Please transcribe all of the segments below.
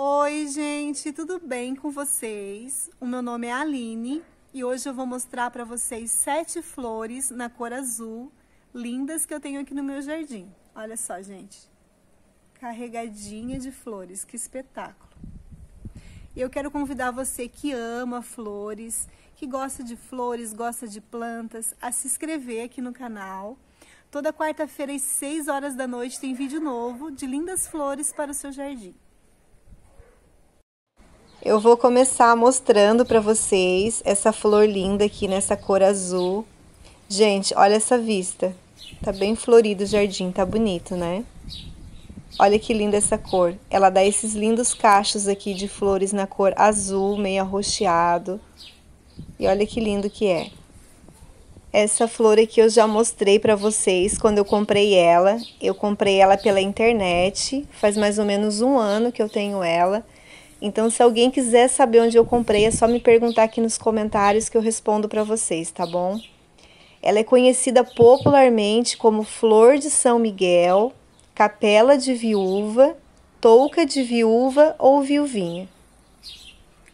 Oi, gente, tudo bem com vocês? O meu nome é Aline e hoje eu vou mostrar para vocês sete flores na cor azul, lindas que eu tenho aqui no meu jardim. Olha só, gente, carregadinha de flores, que espetáculo! Eu quero convidar você que ama flores, que gosta de flores, gosta de plantas, a se inscrever aqui no canal. Toda quarta-feira às 6 horas da noite tem vídeo novo de lindas flores para o seu jardim. Eu vou começar mostrando para vocês essa flor linda aqui nessa cor azul. Gente, olha essa vista. Tá bem florido o jardim, tá bonito, né? Olha que linda essa cor. Ela dá esses lindos cachos aqui de flores na cor azul, meio arroxeado. E olha que lindo que é. Essa flor aqui eu já mostrei para vocês quando eu comprei ela. Eu comprei ela pela internet, faz mais ou menos um ano que eu tenho ela. Então, se alguém quiser saber onde eu comprei, é só me perguntar aqui nos comentários que eu respondo para vocês, tá bom? Ela é conhecida popularmente como Flor de São Miguel, Capela de Viúva, Touca de Viúva ou Viuvinha.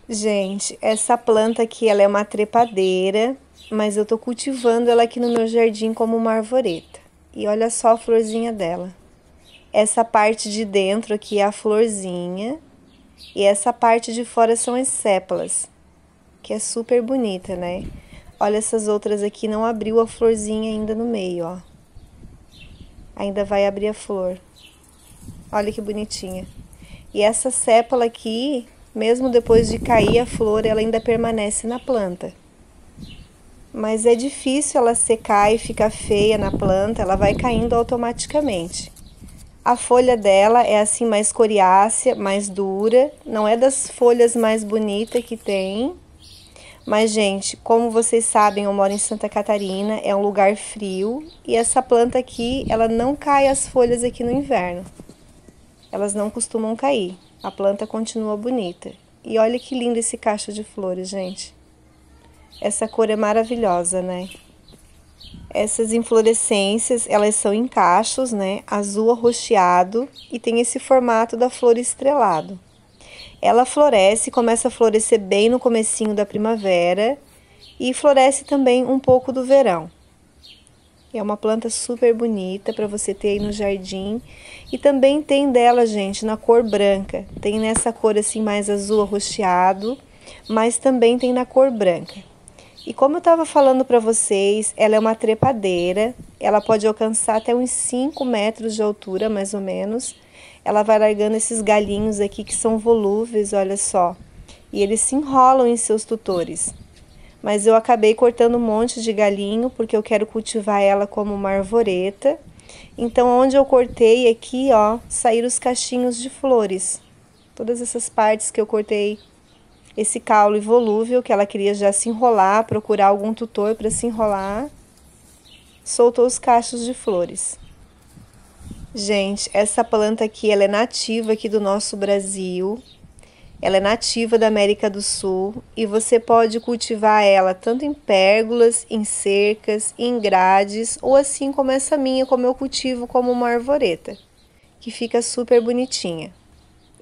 Gente, essa planta aqui ela é uma trepadeira, mas eu tô cultivando ela aqui no meu jardim como uma arvoreta. E olha só a florzinha dela. Essa parte de dentro aqui é a florzinha e essa parte de fora são as sépalas, que é super bonita, né? Olha essas outras aqui, não abriu a florzinha ainda no meio, ó. Ainda vai abrir a flor. Olha que bonitinha. E essa sépala aqui, mesmo depois de cair a flor, ela ainda permanece na planta. Mas é difícil ela secar e ficar feia na planta, ela vai caindo automaticamente. A folha dela é assim mais coriácea, mais dura, não é das folhas mais bonitas que tem. Mas gente, como vocês sabem, eu moro em Santa Catarina, é um lugar frio e essa planta aqui, ela não cai as folhas aqui no inverno. Elas não costumam cair. A planta continua bonita. E olha que lindo esse cacho de flores, gente. Essa cor é maravilhosa, né? Essas inflorescências, elas são em cachos, né? Azul arroxeado e tem esse formato da flor estrelado. Ela floresce, começa a florescer bem no comecinho da primavera e floresce também um pouco do verão. É uma planta super bonita para você ter aí no jardim. E também tem dela, gente, na cor branca. Tem nessa cor assim mais azul arroxeado, mas também tem na cor branca. E como eu estava falando para vocês, ela é uma trepadeira, ela pode alcançar até uns 5 metros de altura, mais ou menos. Ela vai largando esses galinhos aqui que são volúveis, olha só. E eles se enrolam em seus tutores. Mas eu acabei cortando um monte de galinho porque eu quero cultivar ela como uma arvoreta. Então, onde eu cortei aqui, ó, saíram os cachinhos de flores. Todas essas partes que eu cortei esse caule volúvel que ela queria já se enrolar, procurar algum tutor para se enrolar, soltou os cachos de flores. Gente, essa planta aqui ela é nativa aqui do nosso Brasil. Ela é nativa da América do Sul e você pode cultivar ela tanto em pérgolas, em cercas, em grades ou assim como essa minha, como eu cultivo como uma arvoreta, que fica super bonitinha.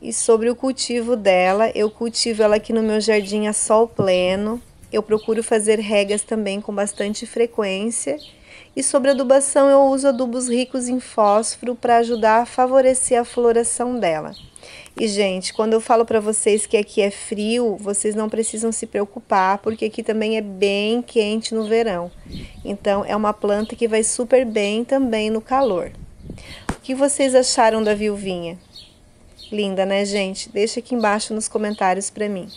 E sobre o cultivo dela, eu cultivo ela aqui no meu jardim a sol pleno. Eu procuro fazer regas também com bastante frequência. E sobre adubação, eu uso adubos ricos em fósforo para ajudar a favorecer a floração dela. E gente, quando eu falo para vocês que aqui é frio, vocês não precisam se preocupar, porque aqui também é bem quente no verão. Então é uma planta que vai super bem também no calor. O que vocês acharam da viuvinha? Linda, né, gente? Deixa aqui embaixo nos comentários para mim.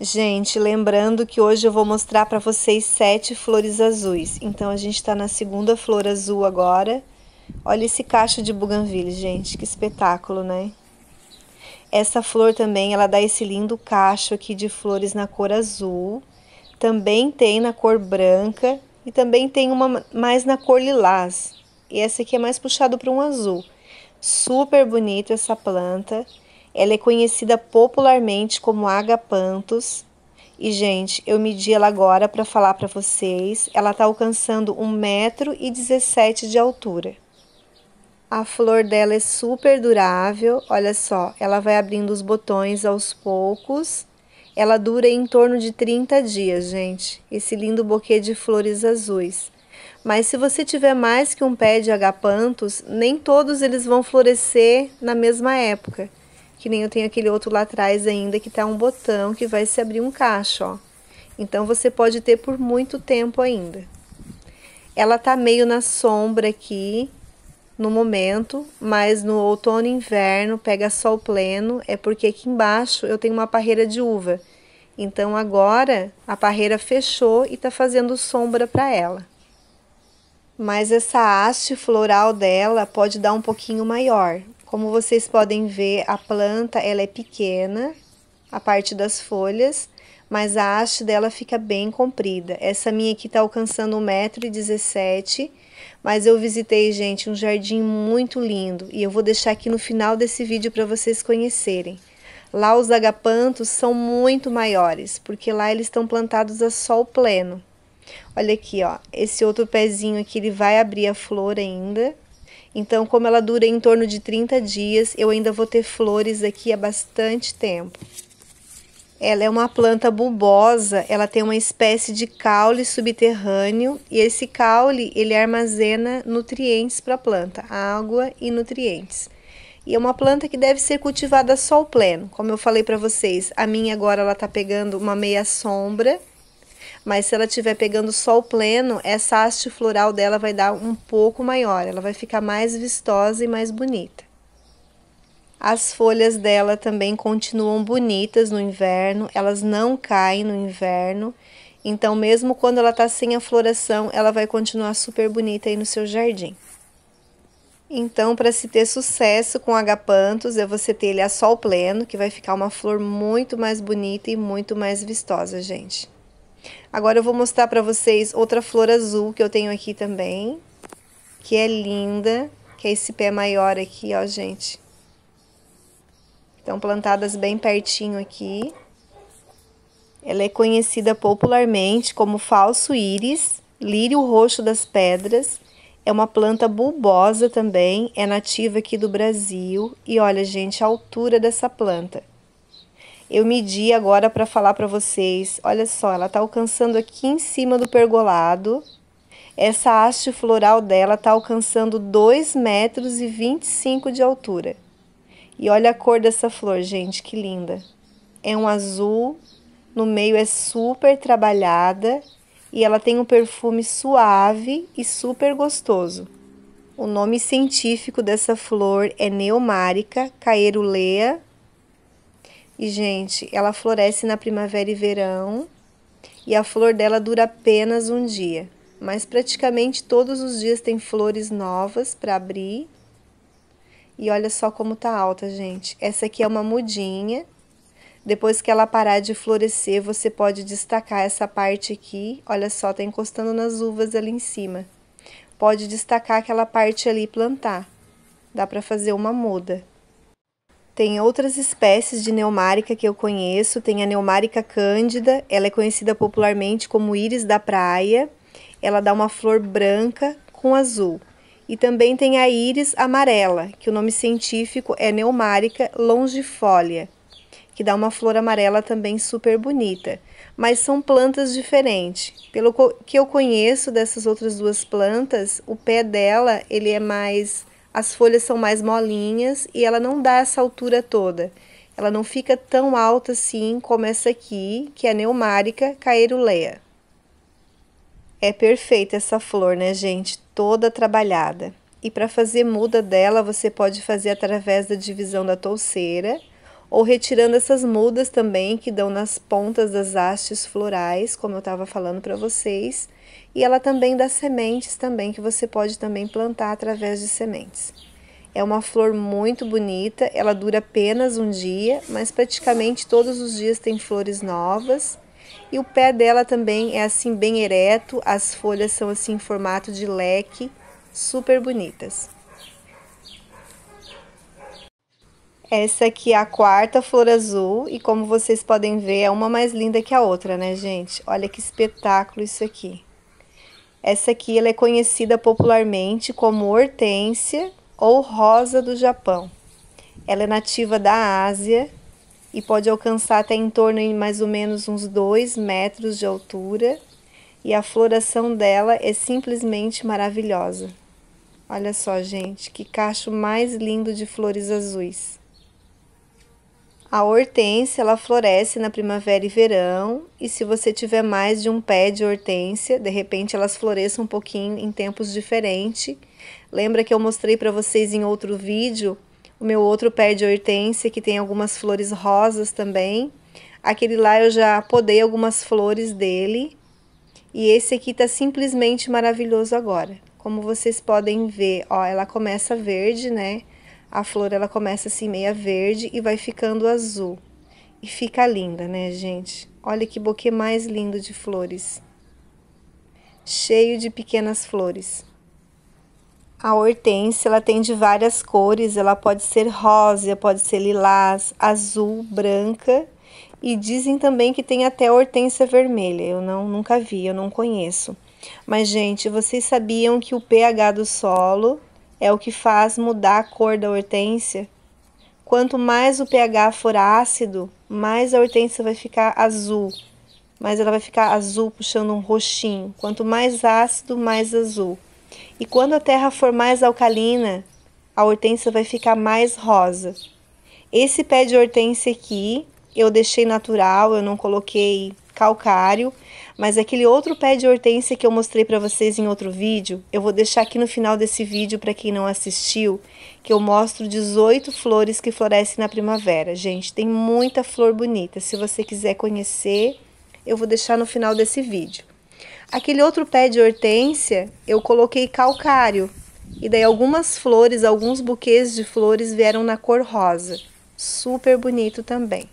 Gente, lembrando que hoje eu vou mostrar para vocês sete flores azuis. Então a gente está na segunda flor azul agora. Olha esse cacho de buganville, gente, que espetáculo, né? Essa flor também, ela dá esse lindo cacho aqui de flores na cor azul. Também tem na cor branca e também tem uma mais na cor lilás. E essa aqui é mais puxado para um azul. Super bonita essa planta. Ela é conhecida popularmente como agapanthus. E gente, eu medi ela agora para falar para vocês. Ela está alcançando 1,17m de altura. A flor dela é super durável, olha só, ela vai abrindo os botões aos poucos. Ela dura em torno de 30 dias, gente. Esse lindo buquê de flores azuis. Mas se você tiver mais que um pé de agapantos, nem todos eles vão florescer na mesma época. Que nem eu tenho aquele outro lá atrás ainda que tá um botão que vai se abrir um cacho, ó. Então você pode ter por muito tempo ainda. Ela tá meio na sombra aqui no momento, mas no outono e inverno pega sol pleno, é porque aqui embaixo eu tenho uma parreira de uva. Então agora a parreira fechou e tá fazendo sombra para ela mas essa haste floral dela pode dar um pouquinho maior. Como vocês podem ver, a planta ela é pequena, a parte das folhas, mas a haste dela fica bem comprida. Essa minha aqui está alcançando 1,17m, mas eu visitei, gente, um jardim muito lindo e eu vou deixar aqui no final desse vídeo para vocês conhecerem. Lá os agapantos são muito maiores, porque lá eles estão plantados a sol pleno. Olha aqui, ó, esse outro pezinho aqui, ele vai abrir a flor ainda. Então, como ela dura em torno de 30 dias, eu ainda vou ter flores aqui há bastante tempo. Ela é uma planta bulbosa, ela tem uma espécie de caule subterrâneo e esse caule ele armazena nutrientes para a planta, água e nutrientes. E é uma planta que deve ser cultivada sol pleno. Como eu falei para vocês, a minha agora ela tá pegando uma meia sombra mas se ela estiver pegando sol pleno, essa haste floral dela vai dar um pouco maior, ela vai ficar mais vistosa e mais bonita. As folhas dela também continuam bonitas no inverno, elas não caem no inverno, então mesmo quando ela está sem a floração, ela vai continuar super bonita aí no seu jardim. Então, para se ter sucesso com agapantos, é você ter ele a sol pleno, que vai ficar uma flor muito mais bonita e muito mais vistosa, gente. Agora eu vou mostrar para vocês outra flor azul que eu tenho aqui também, que é linda, que é esse pé maior aqui, ó, gente. Estão plantadas bem pertinho aqui. Ela é conhecida popularmente como falso íris, lírio roxo das pedras. É uma planta bulbosa também, é nativa aqui do Brasil. E olha, gente, a altura dessa planta eu medi agora para falar para vocês. Olha só, ela está alcançando aqui em cima do pergolado. Essa haste floral dela está alcançando 2,25 metros e 25 de altura. E olha a cor dessa flor, gente, que linda. É um azul, no meio é super trabalhada e ela tem um perfume suave e super gostoso. O nome científico dessa flor é Neomárica caerulea e, gente, ela floresce na primavera e verão, e a flor dela dura apenas um dia, mas praticamente todos os dias tem flores novas para abrir. E olha só como tá alta, gente. Essa aqui é uma mudinha. Depois que ela parar de florescer, você pode destacar essa parte aqui. Olha só, tá encostando nas uvas ali em cima. Pode destacar aquela parte ali e plantar. Dá para fazer uma muda. Tem outras espécies de neumárica que eu conheço, tem a neumárica cândida, ela é conhecida popularmente como íris da praia. Ela dá uma flor branca com azul. E também tem a íris amarela, que o nome científico é neumárica longifolia, que dá uma flor amarela também super bonita. Mas são plantas diferentes. Pelo que eu conheço dessas outras duas plantas, o pé dela ele é mais as folhas são mais molinhas e ela não dá essa altura toda. Ela não fica tão alta assim como essa aqui, que é a neumárica caerulea. É perfeita essa flor, né, gente? Toda trabalhada. E para fazer muda dela, você pode fazer através da divisão da touceira ou retirando essas mudas também que dão nas pontas das hastes florais, como eu estava falando para vocês, e ela também dá sementes também que você pode também plantar através de sementes. É uma flor muito bonita, ela dura apenas um dia, mas praticamente todos os dias tem flores novas. E o pé dela também é assim bem ereto, as folhas são assim em formato de leque, super bonitas. Essa aqui é a quarta flor azul e como vocês podem ver, é uma mais linda que a outra, né, gente? Olha que espetáculo isso aqui. Essa aqui ela é conhecida popularmente como hortênsia ou rosa do Japão. Ela é nativa da Ásia e pode alcançar até em torno de mais ou menos uns 2 metros de altura. E a floração dela é simplesmente maravilhosa. Olha só, gente, que cacho mais lindo de flores azuis. A hortênsia ela floresce na primavera e verão, e se você tiver mais de um pé de hortênsia, de repente elas floresçam um pouquinho em tempos diferentes. Lembra que eu mostrei para vocês em outro vídeo o meu outro pé de hortênsia que tem algumas flores rosas também. Aquele lá eu já podei algumas flores dele. E esse aqui tá simplesmente maravilhoso agora. Como vocês podem ver, ó, ela começa verde, né? A flor ela começa assim meia verde e vai ficando azul. E fica linda, né, gente? Olha que buquê mais lindo de flores. Cheio de pequenas flores. A hortênsia, ela tem de várias cores, ela pode ser rosa, pode ser lilás, azul, branca e dizem também que tem até hortênsia vermelha. Eu não nunca vi, eu não conheço. Mas gente, vocês sabiam que o pH do solo é o que faz mudar a cor da hortênsia. Quanto mais o pH for ácido, mais a hortênsia vai ficar azul, mas ela vai ficar azul puxando um roxinho. Quanto mais ácido, mais azul. E quando a terra for mais alcalina, a hortênsia vai ficar mais rosa. Esse pé de hortênsia aqui eu deixei natural, eu não coloquei calcário. Mas aquele outro pé de hortênsia que eu mostrei para vocês em outro vídeo, eu vou deixar aqui no final desse vídeo para quem não assistiu, que eu mostro 18 flores que florescem na primavera. Gente, tem muita flor bonita. Se você quiser conhecer, eu vou deixar no final desse vídeo. Aquele outro pé de hortênsia, eu coloquei calcário. E daí algumas flores, alguns buquês de flores vieram na cor rosa. Super bonito também.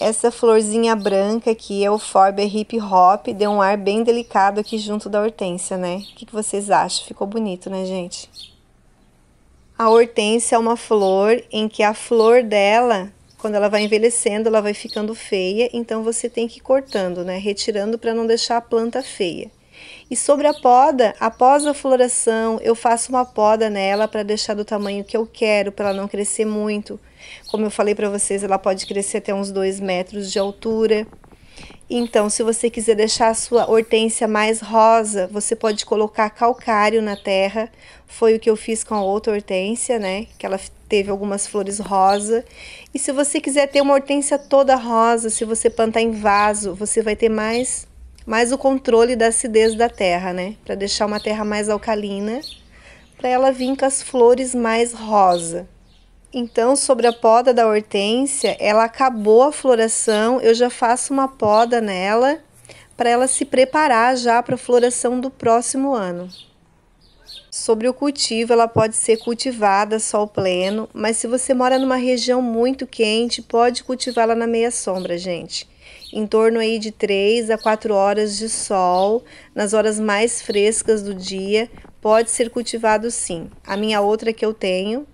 Essa florzinha branca que é o Forbe Hip Hop, deu um ar bem delicado aqui junto da hortênsia, né? O que, que vocês acham? Ficou bonito, né, gente? A hortênsia é uma flor em que a flor dela quando ela vai envelhecendo, ela vai ficando feia, então você tem que ir cortando, né? Retirando para não deixar a planta feia. E sobre a poda, após a floração, eu faço uma poda nela para deixar do tamanho que eu quero, para ela não crescer muito. Como eu falei para vocês, ela pode crescer até uns 2 metros de altura. Então, se você quiser deixar a sua hortênsia mais rosa, você pode colocar calcário na terra. Foi o que eu fiz com a outra hortênsia, né? Que ela teve algumas flores rosa. E se você quiser ter uma hortênsia toda rosa, se você plantar em vaso, você vai ter mais mais o controle da acidez da terra, né? Para deixar uma terra mais alcalina, para ela vir com as flores mais rosa. Então, sobre a poda da hortênsia, ela acabou a floração, eu já faço uma poda nela para ela se preparar já para a floração do próximo ano. Sobre o cultivo, ela pode ser cultivada sol pleno, mas se você mora numa região muito quente, pode cultivá-la na meia sombra, gente. Em torno aí de 3 a 4 horas de sol, nas horas mais frescas do dia, pode ser cultivado sim. A minha outra que eu tenho,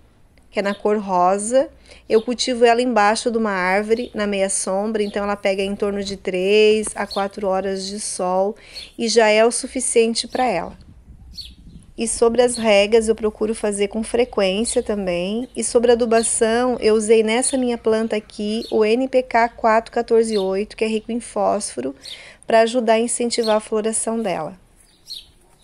que é na cor rosa. Eu cultivo ela embaixo de uma árvore, na meia sombra, então ela pega em torno de 3 a 4 horas de sol e já é o suficiente para ela. E sobre as regas eu procuro fazer com frequência também. E sobre adubação, eu usei nessa minha planta aqui o NPK 4148, que é rico em fósforo, para ajudar a incentivar a floração dela.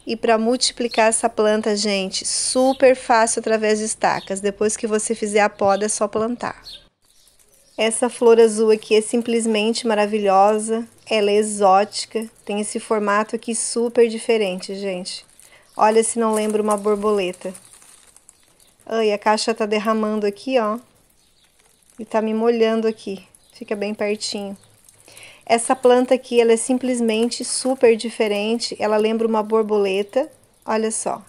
E para multiplicar essa planta, gente, super fácil através de estacas. Depois que você fizer a poda, é só plantar. Essa flor azul aqui é simplesmente maravilhosa, ela é exótica, tem esse formato aqui super diferente, gente. Olha se não lembra uma borboleta. Ai, a caixa tá derramando aqui, ó. E tá me molhando aqui, fica bem pertinho. Essa planta aqui, ela é simplesmente super diferente, ela lembra uma borboleta, olha só.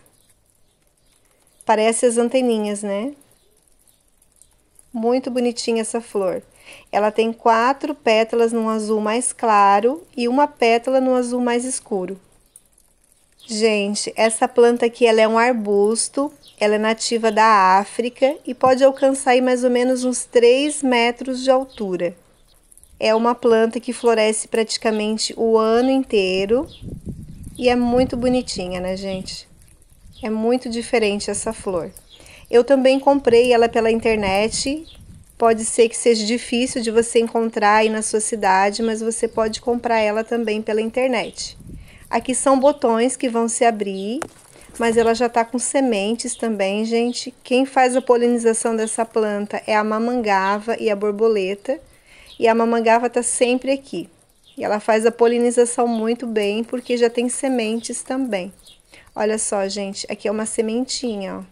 Parece as anteninhas, né? Muito bonitinha essa flor. Ela tem quatro pétalas num azul mais claro e uma pétala no azul mais escuro. Gente, essa planta aqui ela é um arbusto, ela é nativa da África e pode alcançar mais ou menos uns 3 metros de altura. É uma planta que floresce praticamente o ano inteiro e é muito bonitinha, né, gente? É muito diferente essa flor. Eu também comprei ela pela internet. Pode ser que seja difícil de você encontrar aí na sua cidade, mas você pode comprar ela também pela internet. Aqui são botões que vão se abrir, mas ela já está com sementes também, gente. Quem faz a polinização dessa planta é a mamangava e a borboleta. E a mamangava está sempre aqui. E ela faz a polinização muito bem, porque já tem sementes também. Olha só, gente, aqui é uma sementinha, ó.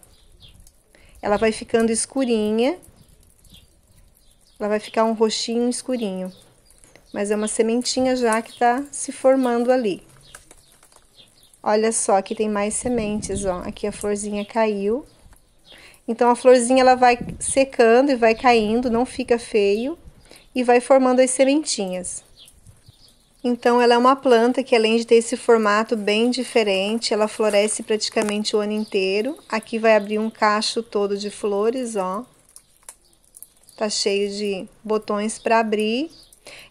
Ela vai ficando escurinha. Ela vai ficar um roxinho escurinho. Mas é uma sementinha já que está se formando ali. Olha só, aqui tem mais sementes, ó. Aqui a florzinha caiu. Então, a florzinha ela vai secando e vai caindo, não fica feio e vai formando as sementinhas. Então, ela é uma planta que, além de ter esse formato bem diferente, ela floresce praticamente o ano inteiro. Aqui vai abrir um cacho todo de flores, ó. Tá cheio de botões para abrir.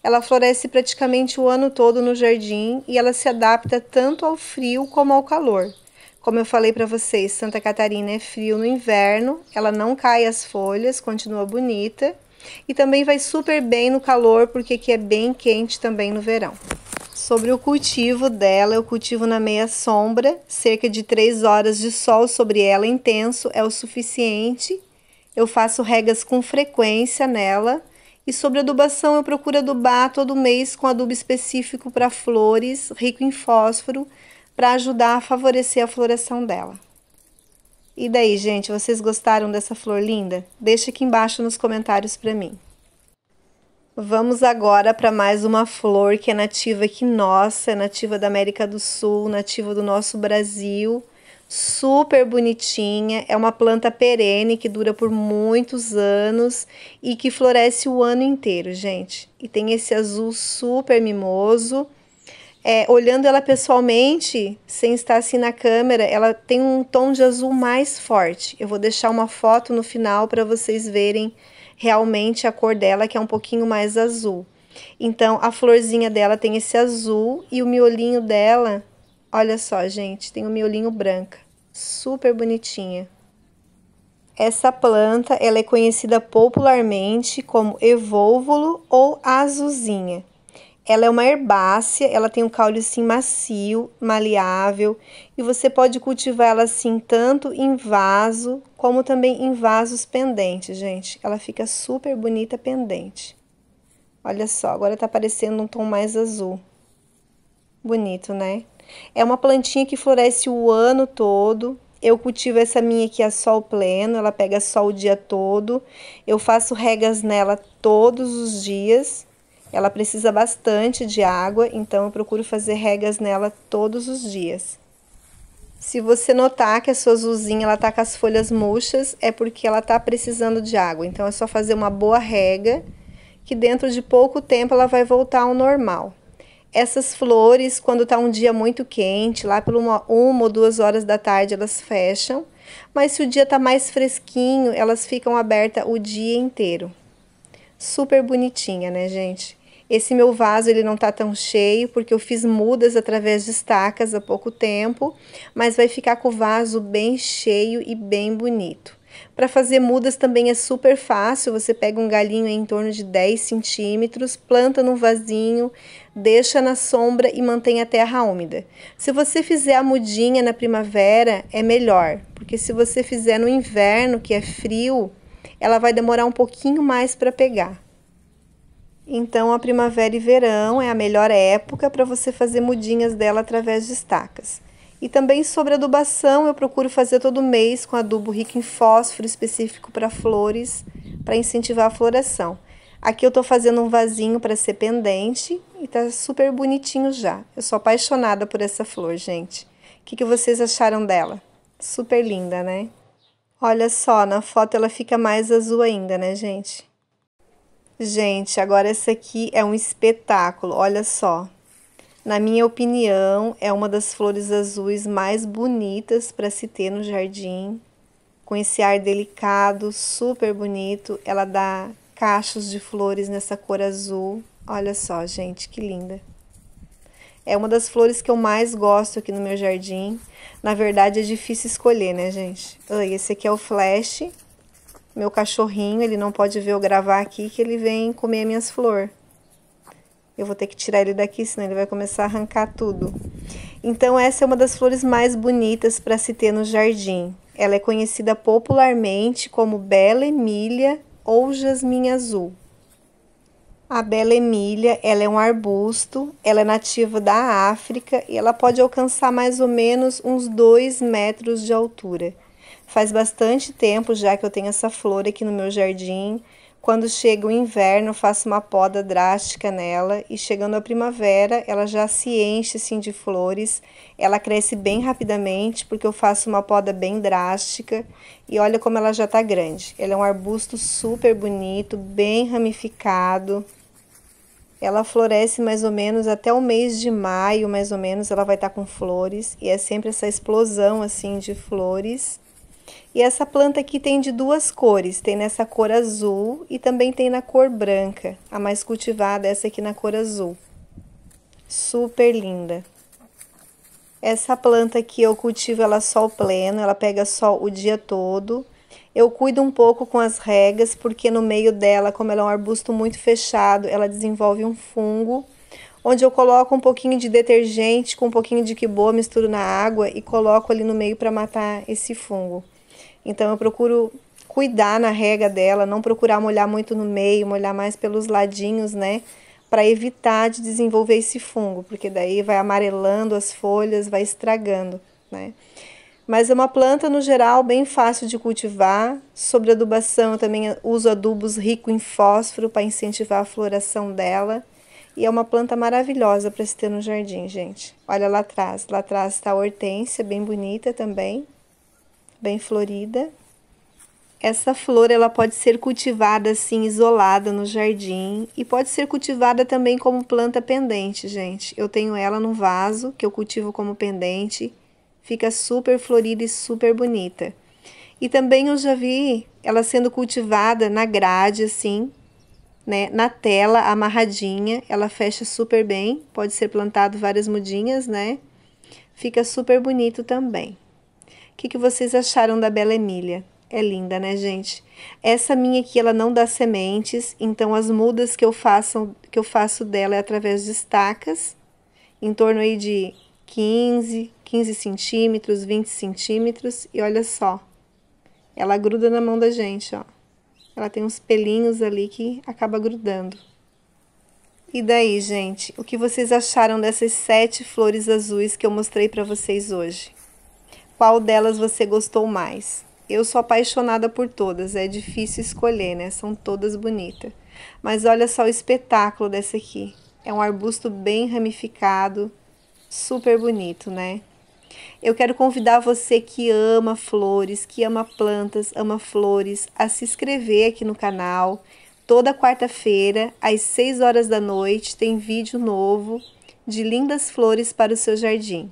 Ela floresce praticamente o ano todo no jardim e ela se adapta tanto ao frio como ao calor. Como eu falei para vocês, Santa Catarina é frio no inverno, ela não cai as folhas, continua bonita. E também vai super bem no calor, porque aqui é bem quente também no verão. Sobre o cultivo dela, eu cultivo na meia sombra, cerca de 3 horas de sol sobre ela intenso é o suficiente. Eu faço regas com frequência nela. E sobre adubação, eu procuro adubar todo mês com adubo específico para flores, rico em fósforo, para ajudar a favorecer a floração dela. E daí, gente, vocês gostaram dessa flor linda? Deixa aqui embaixo nos comentários para mim. Vamos agora para mais uma flor que é nativa aqui nossa, é nativa da América do Sul, nativa do nosso Brasil. Super bonitinha, é uma planta perene que dura por muitos anos e que floresce o ano inteiro, gente. E tem esse azul super mimoso é, olhando ela pessoalmente, sem estar assim na câmera, ela tem um tom de azul mais forte. Eu vou deixar uma foto no final para vocês verem realmente a cor dela, que é um pouquinho mais azul. Então, a florzinha dela tem esse azul e o miolinho dela, olha só, gente, tem o um miolinho branca. Super bonitinha. Essa planta, ela é conhecida popularmente como evolvulo ou azuzinha. Ela é uma herbácea, ela tem um caule assim macio, maleável, e você pode cultivá-la assim tanto em vaso como também em vasos pendentes, gente. Ela fica super bonita pendente. Olha só, agora tá aparecendo um tom mais azul. Bonito, né? É uma plantinha que floresce o ano todo. Eu cultivo essa minha aqui a sol pleno, ela pega sol o dia todo. Eu faço regas nela todos os dias ela precisa bastante de água, então eu procuro fazer regas nela todos os dias. Se você notar que a sua azulzinha está com as folhas murchas, é porque ela está precisando de água. Então é só fazer uma boa rega, que dentro de pouco tempo ela vai voltar ao normal. Essas flores, quando está um dia muito quente, lá por uma, uma ou duas horas da tarde elas fecham, mas se o dia está mais fresquinho, elas ficam abertas o dia inteiro. Super bonitinha, né, gente? Esse meu vaso ele não está tão cheio porque eu fiz mudas através de estacas há pouco tempo, mas vai ficar com o vaso bem cheio e bem bonito. Para fazer mudas também é super fácil, você pega um galinho em torno de 10 centímetros, planta num vasinho, deixa na sombra e mantém a terra úmida. Se você fizer a mudinha na primavera, é melhor, porque se você fizer no inverno, que é frio, ela vai demorar um pouquinho mais para pegar. Então, a primavera e verão é a melhor época para você fazer mudinhas dela através de estacas. E também sobre adubação, eu procuro fazer todo mês com adubo rico em fósforo específico para flores, para incentivar a floração. Aqui eu estou fazendo um vasinho para ser pendente e tá super bonitinho já. Eu sou apaixonada por essa flor, gente. O que, que vocês acharam dela? Super linda, né? Olha só, na foto ela fica mais azul ainda, né, gente? Gente, agora esse aqui é um espetáculo, olha só. Na minha opinião, é uma das flores azuis mais bonitas para se ter no jardim. Com esse ar delicado, super bonito, ela dá cachos de flores nessa cor azul. Olha só, gente, que linda. É uma das flores que eu mais gosto aqui no meu jardim. Na verdade, é difícil escolher, né, gente? Esse aqui é o Flash, meu cachorrinho, ele não pode ver eu gravar aqui que ele vem comer minhas flores. Eu vou ter que tirar ele daqui, senão ele vai começar a arrancar tudo. Então essa é uma das flores mais bonitas para se ter no jardim. Ela é conhecida popularmente como Bela Emília ou Jasmim Azul. A Bela Emília, ela é um arbusto, ela é nativa da África e ela pode alcançar mais ou menos uns 2 metros de altura. Faz bastante tempo já que eu tenho essa flor aqui no meu jardim. Quando chega o inverno, faço uma poda drástica nela e chegando a primavera, ela já se enche assim de flores. Ela cresce bem rapidamente porque eu faço uma poda bem drástica e olha como ela já está grande. Ela é um arbusto super bonito, bem ramificado. Ela floresce mais ou menos até o mês de maio, mais ou menos, ela vai estar tá com flores e é sempre essa explosão assim de flores. E essa planta aqui tem de duas cores, tem nessa cor azul e também tem na cor branca. A mais cultivada é essa aqui na cor azul. Super linda. Essa planta aqui eu cultivo ela sol pleno, ela pega sol o dia todo. Eu cuido um pouco com as regas, porque no meio dela, como ela é um arbusto muito fechado, ela desenvolve um fungo, onde eu coloco um pouquinho de detergente com um pouquinho de quiboa, misturo na água e coloco ali no meio para matar esse fungo. Então eu procuro cuidar na rega dela, não procurar molhar muito no meio, molhar mais pelos ladinhos, né? Para evitar de desenvolver esse fungo, porque daí vai amarelando as folhas, vai estragando, né? Mas é uma planta no geral bem fácil de cultivar. Sobre adubação, eu também uso adubos rico em fósforo para incentivar a floração dela. E é uma planta maravilhosa para se ter no jardim, gente. Olha lá atrás, lá atrás está a hortênsia, bem bonita também bem florida. Essa flor ela pode ser cultivada assim isolada no jardim e pode ser cultivada também como planta pendente, gente. Eu tenho ela num vaso que eu cultivo como pendente. Fica super florida e super bonita. E também eu já vi ela sendo cultivada na grade assim, né, na tela amarradinha, ela fecha super bem, pode ser plantado várias mudinhas, né? Fica super bonito também. O que, que vocês acharam da Bela Emília? É linda, né, gente? Essa minha aqui, ela não dá sementes, então as mudas que eu faço, que eu faço dela é através de estacas, em torno aí de 15, 15 centímetros, 20 centímetros, e olha só, ela gruda na mão da gente, ó. Ela tem uns pelinhos ali que acaba grudando. E daí, gente, o que vocês acharam dessas sete flores azuis que eu mostrei para vocês hoje? Qual delas você gostou mais? Eu sou apaixonada por todas, é difícil escolher, né? São todas bonitas. Mas olha só o espetáculo dessa aqui. É um arbusto bem ramificado, super bonito, né? Eu quero convidar você que ama flores, que ama plantas, ama flores, a se inscrever aqui no canal. Toda quarta-feira, às 6 horas da noite, tem vídeo novo de lindas flores para o seu jardim.